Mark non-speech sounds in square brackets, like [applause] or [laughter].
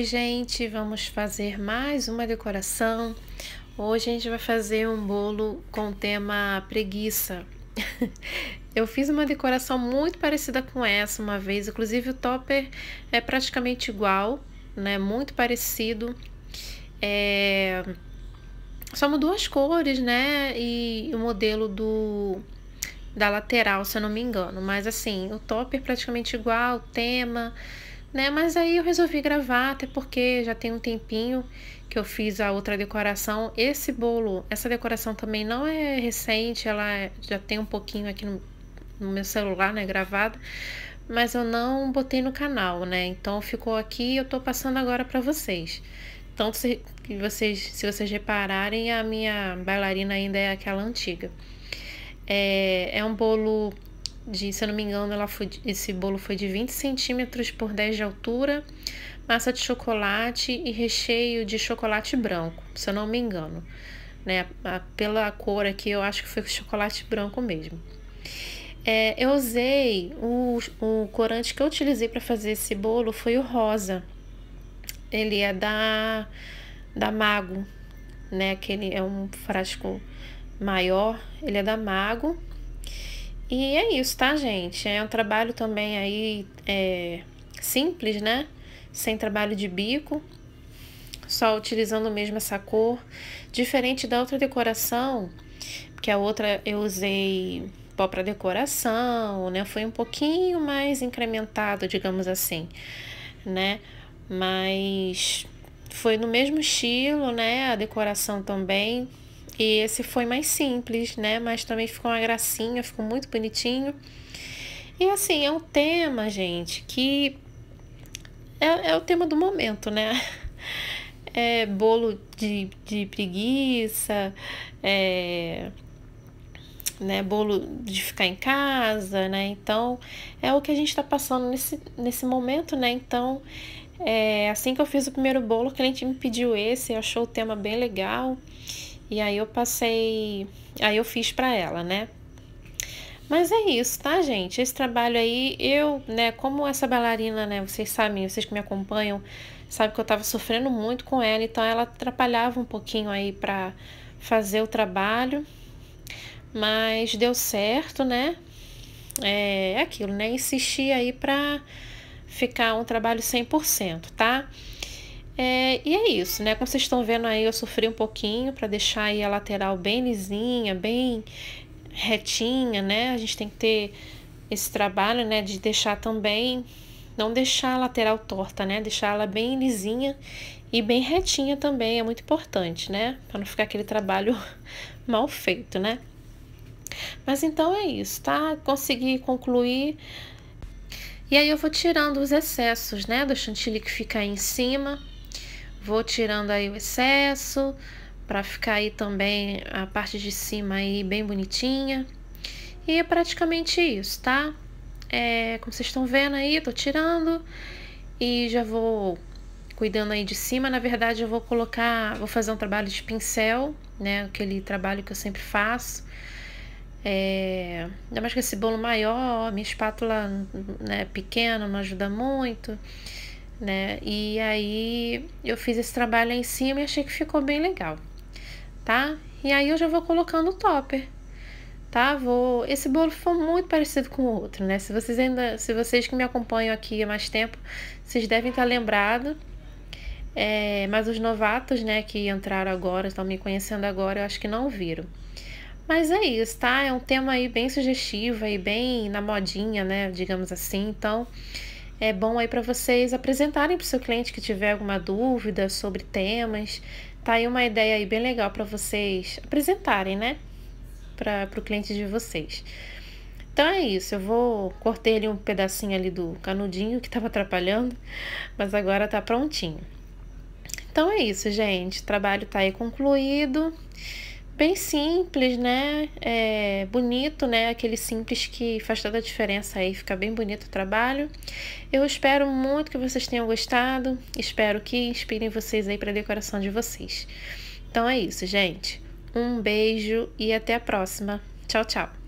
Oi, gente, vamos fazer mais uma decoração. Hoje a gente vai fazer um bolo com o tema preguiça. [laughs] Eu fiz uma decoração muito parecida com essa uma vez, inclusive o topper é praticamente igual, né? Muito parecido. É... Só mudou as cores, né? E o modelo do da lateral, se eu não me engano. Mas assim, o topper praticamente igual, o tema né? Mas aí eu resolvi gravar, até porque já tem um tempinho que eu fiz a outra decoração. Esse bolo, essa decoração também não é recente, ela é, já tem um pouquinho aqui no, no meu celular, né, gravado, mas eu não botei no canal, né? Então ficou aqui e eu tô passando agora para vocês. Então, se vocês, se vocês repararem, a minha bailarina ainda é aquela antiga. É, é um bolo de, se eu não me engano, ela foi, esse bolo foi de 20 centímetros por 10 de altura, massa de chocolate e recheio de chocolate branco, se eu não me engano. Né? Pela cor aqui, eu acho que foi chocolate branco mesmo. É, eu usei o, o corante que eu utilizei para fazer esse bolo foi o rosa. Ele é da, da Mago, né? Aquele é um frasco maior, ele é da Mago e é isso, tá, gente? É um trabalho também aí é, simples, né? Sem trabalho de bico, só utilizando mesmo essa cor. Diferente da outra decoração, que a outra eu usei pó para decoração, né? Foi um pouquinho mais incrementado, digamos assim, né? Mas foi no mesmo estilo, né? A decoração também esse foi mais simples, né? Mas também ficou uma gracinha, ficou muito bonitinho. E assim, é um tema, gente, que é, é o tema do momento, né? [laughs] É bolo de, de preguiça, é, né, bolo de ficar em casa, né? Então, é o que a gente está passando nesse, nesse momento, né? Então, é, assim que eu fiz o primeiro bolo, o cliente me pediu esse, achou o tema bem legal. E aí eu passei, aí eu fiz para ela, né? Mas é isso, tá, gente? Esse trabalho aí, eu, né, como essa bailarina, né, vocês sabem, vocês que me acompanham, sabem que eu tava sofrendo muito com ela, então ela atrapalhava um pouquinho aí pra fazer o trabalho, mas deu certo, né? É, é aquilo, né? Insistir aí pra ficar um trabalho 100%, tá? Tá? É, e é isso, né? Como vocês estão vendo aí, eu sofri um pouquinho para deixar aí a lateral bem lisinha, bem retinha, né? A gente tem que ter esse trabalho, né, de deixar também não deixar a lateral torta, né? Deixar ela bem lisinha e bem retinha também é muito importante, né? Para não ficar aquele trabalho [laughs] mal feito, né? Mas então é isso, tá? Consegui concluir. E aí eu vou tirando os excessos, né? Do chantilly que fica aí em cima. Vou tirando aí o excesso para ficar aí também a parte de cima aí bem bonitinha. E é praticamente isso, tá? É, como vocês estão vendo aí, tô tirando e já vou cuidando aí de cima. Na verdade, eu vou colocar, vou fazer um trabalho de pincel, né? Aquele trabalho que eu sempre faço. É, ainda mais com esse bolo maior, minha espátula né, pequena não ajuda muito né? E aí eu fiz esse trabalho em cima e achei que ficou bem legal, tá? E aí eu já vou colocando o topper, tá? Vou... Esse bolo foi muito parecido com o outro, né? Se vocês ainda, se vocês que me acompanham aqui há mais tempo, vocês devem estar tá lembrado. É, mas os novatos, né, que entraram agora, estão me conhecendo agora, eu acho que não viram. Mas é isso, tá? É um tema aí bem sugestivo e bem na modinha, né, digamos assim. Então, é bom aí para vocês apresentarem para o seu cliente que tiver alguma dúvida sobre temas. Tá aí uma ideia aí bem legal para vocês apresentarem, né? Para o cliente de vocês. Então é isso, eu vou cortei ali um pedacinho ali do canudinho que estava atrapalhando, mas agora tá prontinho. Então é isso, gente. O trabalho tá aí concluído bem simples, né? É, bonito, né? Aquele simples que faz toda a diferença aí, fica bem bonito o trabalho. Eu espero muito que vocês tenham gostado, espero que inspirem vocês aí para a decoração de vocês. Então é isso, gente. Um beijo e até a próxima. Tchau, tchau.